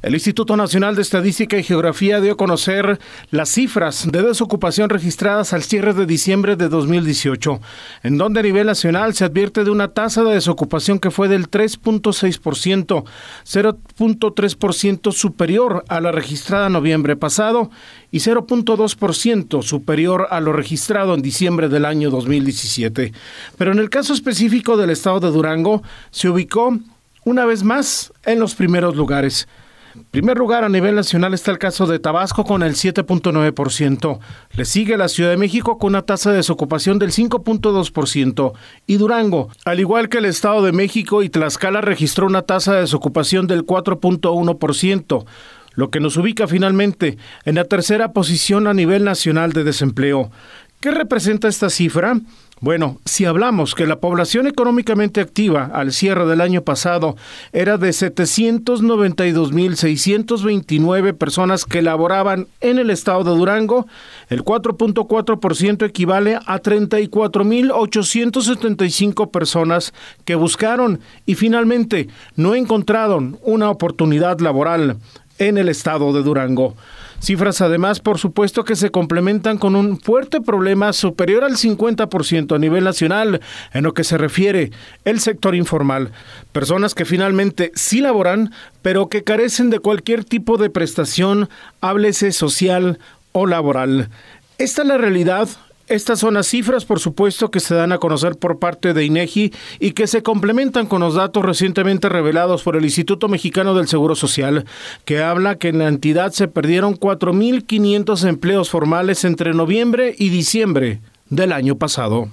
El Instituto Nacional de Estadística y Geografía dio a conocer las cifras de desocupación registradas al cierre de diciembre de 2018, en donde a nivel nacional se advierte de una tasa de desocupación que fue del 3.6%, 0.3% superior a la registrada en noviembre pasado y 0.2% superior a lo registrado en diciembre del año 2017. Pero en el caso específico del estado de Durango, se ubicó una vez más en los primeros lugares primer lugar a nivel nacional está el caso de Tabasco con el 7.9%. Le sigue la Ciudad de México con una tasa de desocupación del 5.2%. Y Durango, al igual que el Estado de México y Tlaxcala, registró una tasa de desocupación del 4.1% lo que nos ubica finalmente en la tercera posición a nivel nacional de desempleo. ¿Qué representa esta cifra? Bueno, si hablamos que la población económicamente activa al cierre del año pasado era de 792.629 personas que laboraban en el estado de Durango, el 4.4% equivale a 34.875 personas que buscaron y finalmente no encontraron una oportunidad laboral en el estado de Durango. Cifras además, por supuesto, que se complementan con un fuerte problema superior al 50% a nivel nacional en lo que se refiere el sector informal. Personas que finalmente sí laboran, pero que carecen de cualquier tipo de prestación, háblese social o laboral. Esta es la realidad estas son las cifras, por supuesto, que se dan a conocer por parte de INEGI y que se complementan con los datos recientemente revelados por el Instituto Mexicano del Seguro Social, que habla que en la entidad se perdieron 4.500 empleos formales entre noviembre y diciembre del año pasado.